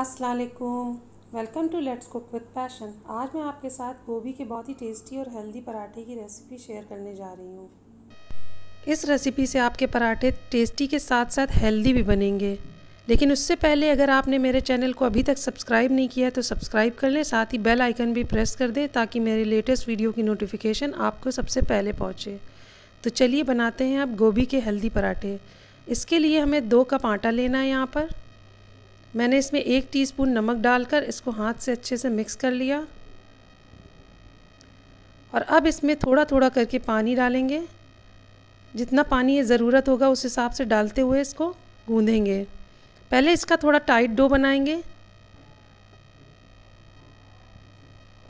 असलकुम welcome to let's cook with passion आज मैं आपके साथ गोभी के बहुत ही टेस्टी और हेल्दी पराठे की रेसिपी शेयर करने जा रही हूँ इस रेसिपी से आपके पराठे टेस्टी के साथ साथ हेल्दी भी बनेंगे लेकिन उससे पहले अगर आपने मेरे चैनल को अभी तक सब्सक्राइब नहीं किया तो सब्सक्राइब कर लें साथ ही बेल आइकन भी प्रेस कर दें ताकि मेरे लेटेस्ट वीडियो की नोटिफिकेशन आपको सबसे पहले पहुँचे तो चलिए बनाते हैं आप गोभी के हेल्दी पराठे इसके लिए हमें दो कप आटा लेना है यहाँ पर मैंने इसमें एक टीस्पून नमक डालकर इसको हाथ से अच्छे से मिक्स कर लिया और अब इसमें थोड़ा थोड़ा करके पानी डालेंगे जितना पानी ये ज़रूरत होगा उस हिसाब से डालते हुए इसको गूँधेंगे पहले इसका थोड़ा टाइट डो बनाएंगे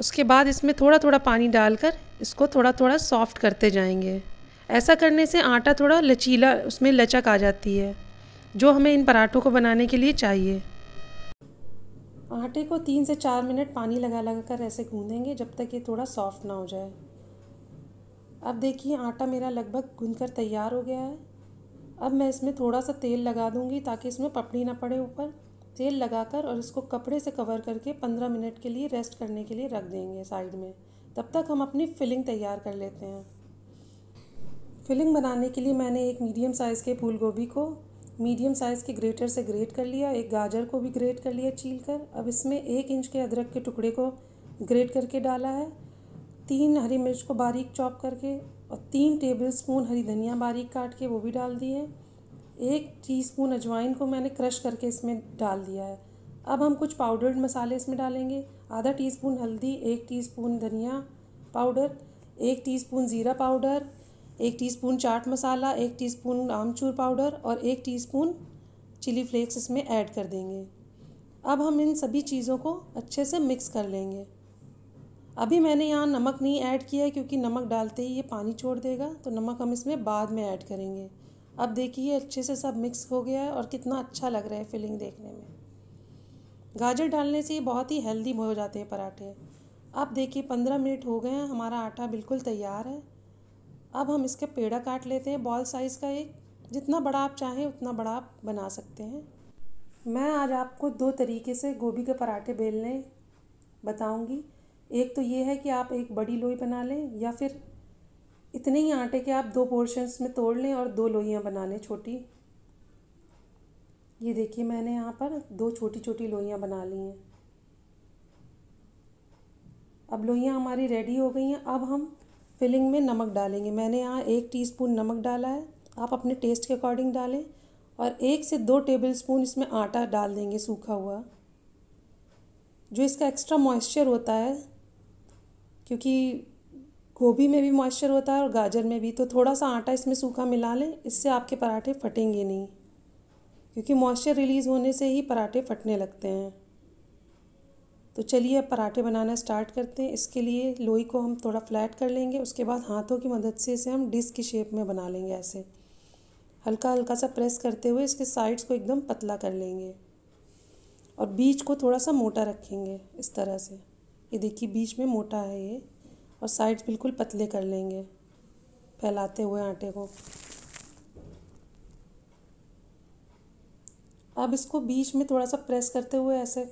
उसके बाद इसमें थोड़ा थोड़ा पानी डालकर इसको थोड़ा थोड़ा सॉफ्ट करते जाएंगे ऐसा करने से आटा थोड़ा लचीला उसमें लचक आ जाती है जो हमें इन पराठों को बनाने के लिए चाहिए आटे को तीन से चार मिनट पानी लगा लगा कर ऐसे गूंदेंगे जब तक ये थोड़ा सॉफ्ट ना हो जाए अब देखिए आटा मेरा लगभग गूंद कर तैयार हो गया है अब मैं इसमें थोड़ा सा तेल लगा दूंगी ताकि इसमें पपड़ी ना पड़े ऊपर तेल लगाकर और इसको कपड़े से कवर करके पंद्रह मिनट के लिए रेस्ट करने के लिए रख देंगे साइड में तब तक हम अपनी फिलिंग तैयार कर लेते हैं फिलिंग बनाने के लिए मैंने एक मीडियम साइज़ के फूल गोभी को मीडियम साइज़ के ग्रेटर से ग्रेट कर लिया एक गाजर को भी ग्रेट कर लिया छील कर अब इसमें एक इंच के अदरक के टुकड़े को ग्रेट करके डाला है तीन हरी मिर्च को बारीक चॉप करके और तीन टेबल स्पून हरी धनिया बारीक काट के वो भी डाल दिए एक टीस्पून अजवाइन को मैंने क्रश करके इसमें डाल दिया है अब हम कुछ पाउडर्ड मसाले इसमें डालेंगे आधा टीस्पून हल्दी एक टीस्पून धनिया पाउडर एक टीस्पून ज़ीरा पाउडर एक टीस्पून चाट मसाला एक टीस्पून आमचूर पाउडर और एक टीस्पून चिली फ्लेक्स इसमें ऐड कर देंगे अब हम इन सभी चीज़ों को अच्छे से मिक्स कर लेंगे अभी मैंने यहाँ नमक नहीं ऐड किया है क्योंकि नमक डालते ही ये पानी छोड़ देगा तो नमक हम इसमें बाद में ऐड करेंगे अब देखिए अच्छे से सब मिक्स हो गया है और कितना अच्छा लग रहा है फीलिंग देखने में गाजर डालने से ये बहुत ही हेल्दी हो जाते हैं पराठे अब देखिए पंद्रह मिनट हो गए हैं हमारा आटा बिल्कुल तैयार है अब हम इसका पेड़ा काट लेते हैं बॉल साइज़ का एक जितना बड़ा आप चाहें उतना बड़ा आप बना सकते हैं मैं आज आपको दो तरीके से गोभी के पराठे बेलने बताऊंगी एक तो ये है कि आप एक बड़ी लोई बना लें या फिर इतने ही आटे के आप दो पोर्शंस में तोड़ लें और दो लोइयाँ बना लें छोटी ये देखिए मैंने यहाँ पर दो छोटी छोटी लोइयाँ बना ली हैं अब लोइयाँ हमारी रेडी हो गई हैं अब हम फिलिंग में नमक डालेंगे मैंने यहाँ एक टीस्पून नमक डाला है आप अपने टेस्ट के अकॉर्डिंग डालें और एक से दो टेबल स्पून इसमें आटा डाल देंगे सूखा हुआ जो इसका एक्स्ट्रा मॉइस्चर होता है क्योंकि गोभी में भी मॉइस्चर होता है और गाजर में भी तो थोड़ा सा आटा इसमें सूखा मिला लें इससे आपके पराठे फटेंगे नहीं क्योंकि मॉइस्चर रिलीज़ होने से ही पराठे फटने लगते हैं तो चलिए अब पराठे बनाना स्टार्ट करते हैं इसके लिए लोई को हम थोड़ा फ्लैट कर लेंगे उसके बाद हाथों की मदद से इसे हम डिस्क की शेप में बना लेंगे ऐसे हल्का हल्का सा प्रेस करते हुए इसके साइड्स को एकदम पतला कर लेंगे और बीच को थोड़ा सा मोटा रखेंगे इस तरह से ये देखिए बीच में मोटा है ये और साइड्स बिल्कुल पतले कर लेंगे फैलाते हुए आटे को अब इसको बीच में थोड़ा सा प्रेस करते हुए ऐसे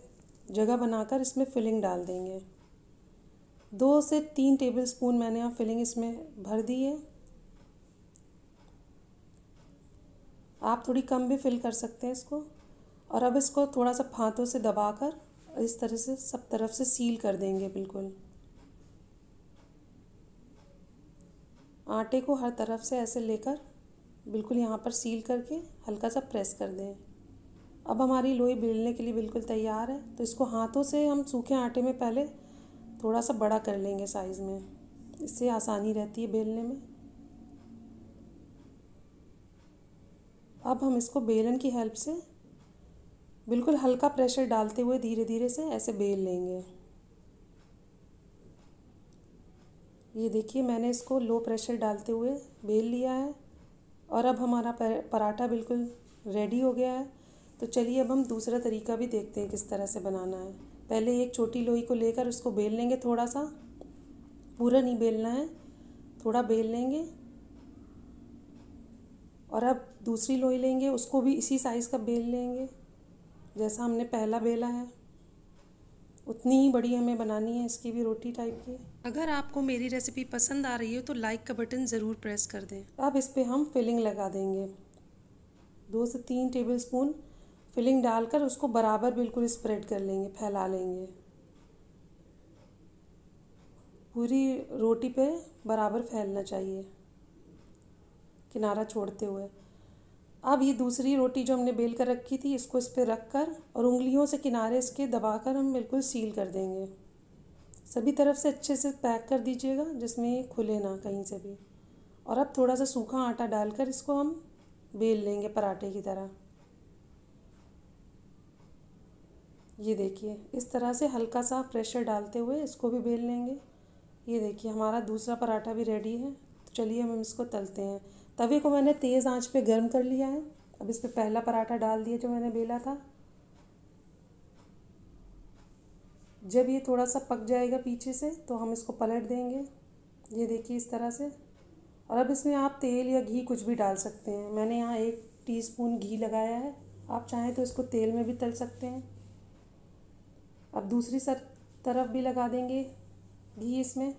जगह बनाकर इसमें फिलिंग डाल देंगे दो से तीन टेबल स्पून मैंने यहाँ फिलिंग इसमें भर दी है आप थोड़ी कम भी फिल कर सकते हैं इसको और अब इसको थोड़ा सा फांतों से दबाकर इस तरह से सब तरफ से सील कर देंगे बिल्कुल आटे को हर तरफ से ऐसे लेकर बिल्कुल यहाँ पर सील करके हल्का सा प्रेस कर दें अब हमारी लोई बेलने के लिए बिल्कुल तैयार है तो इसको हाथों से हम सूखे आटे में पहले थोड़ा सा बड़ा कर लेंगे साइज़ में इससे आसानी रहती है बेलने में अब हम इसको बेलन की हेल्प से बिल्कुल हल्का प्रेशर डालते हुए धीरे धीरे से ऐसे बेल लेंगे ये देखिए मैंने इसको लो प्रेशर डालते हुए बेल लिया है और अब हमारा पराठा बिल्कुल रेडी हो गया है तो चलिए अब हम दूसरा तरीका भी देखते हैं किस तरह से बनाना है पहले एक छोटी लोई को लेकर उसको बेल लेंगे थोड़ा सा पूरा नहीं बेलना है थोड़ा बेल लेंगे और अब दूसरी लोई लेंगे उसको भी इसी साइज़ का बेल लेंगे जैसा हमने पहला बेला है उतनी ही बड़ी हमें बनानी है इसकी भी रोटी टाइप की अगर आपको मेरी रेसिपी पसंद आ रही हो तो लाइक का बटन ज़रूर प्रेस कर दें अब इस पर हम फिलिंग लगा देंगे दो से तीन टेबल स्पून फिलिंग डालकर उसको बराबर बिल्कुल स्प्रेड कर लेंगे फैला लेंगे पूरी रोटी पे बराबर फैलना चाहिए किनारा छोड़ते हुए अब ये दूसरी रोटी जो हमने बेल कर रखी थी इसको इस पर रख कर और उंगलियों से किनारे इसके दबाकर हम बिल्कुल सील कर देंगे सभी तरफ से अच्छे से पैक कर दीजिएगा जिसमें खुले ना कहीं से भी और अब थोड़ा सा सूखा आटा डालकर इसको हम बेल लेंगे पराठे की तरह ये देखिए इस तरह से हल्का सा प्रेशर डालते हुए इसको भी बेल लेंगे ये देखिए हमारा दूसरा पराठा भी रेडी है तो चलिए हम इसको तलते हैं तवे को मैंने तेज़ आंच पे गर्म कर लिया है अब इस पर पहला पराठा डाल दिया जो मैंने बेला था जब ये थोड़ा सा पक जाएगा पीछे से तो हम इसको पलट देंगे ये देखिए इस तरह से और अब इसमें आप तेल या घी कुछ भी डाल सकते हैं मैंने यहाँ एक टीस्पून घी लगाया है आप चाहें तो इसको तेल में भी तल सकते हैं अब दूसरी सर तरफ भी लगा देंगे घी इसमें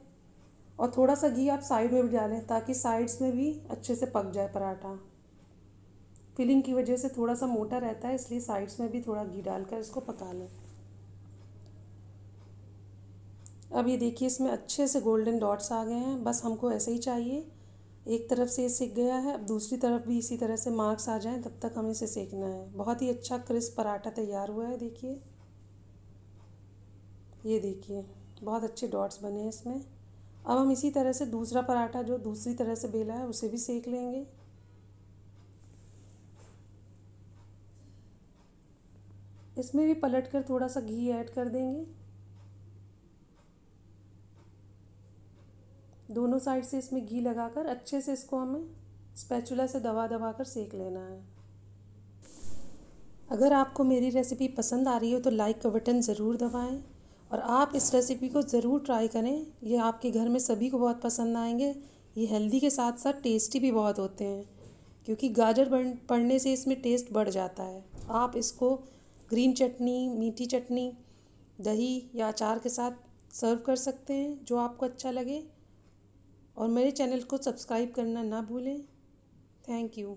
और थोड़ा सा घी आप साइड में भी डालें ताकि साइड्स में भी अच्छे से पक जाए पराठा फिलिंग की वजह से थोड़ा सा मोटा रहता है इसलिए साइड्स में भी थोड़ा घी डालकर इसको पका लें अब ये देखिए इसमें अच्छे से गोल्डन डॉट्स आ गए हैं बस हमको ऐसे ही चाहिए एक तरफ से ये सेक गया है अब दूसरी तरफ भी इसी तरह से मार्क्स आ जाएं तब तक हमें इसे सेकना है बहुत ही अच्छा क्रिस्प पराठा तैयार हुआ है देखिए ये देखिए बहुत अच्छे डॉट्स बने हैं इसमें अब हम इसी तरह से दूसरा पराठा जो दूसरी तरह से बेला है उसे भी सेक लेंगे इसमें भी पलट कर थोड़ा सा घी ऐड कर देंगे दोनों साइड से इसमें घी लगाकर अच्छे से इसको हमें स्पैचुला से दबा दबा कर सेक लेना है अगर आपको मेरी रेसिपी पसंद आ रही हो तो लाइक का बटन ज़रूर दबाएं और आप इस रेसिपी को ज़रूर ट्राई करें ये आपके घर में सभी को बहुत पसंद आएंगे ये हेल्दी के साथ साथ टेस्टी भी बहुत होते हैं क्योंकि गाजर पड़ने से इसमें टेस्ट बढ़ जाता है आप इसको ग्रीन चटनी मीठी चटनी दही या अचार के साथ सर्व कर सकते हैं जो आपको अच्छा लगे और मेरे चैनल को सब्सक्राइब करना ना भूलें थैंक यू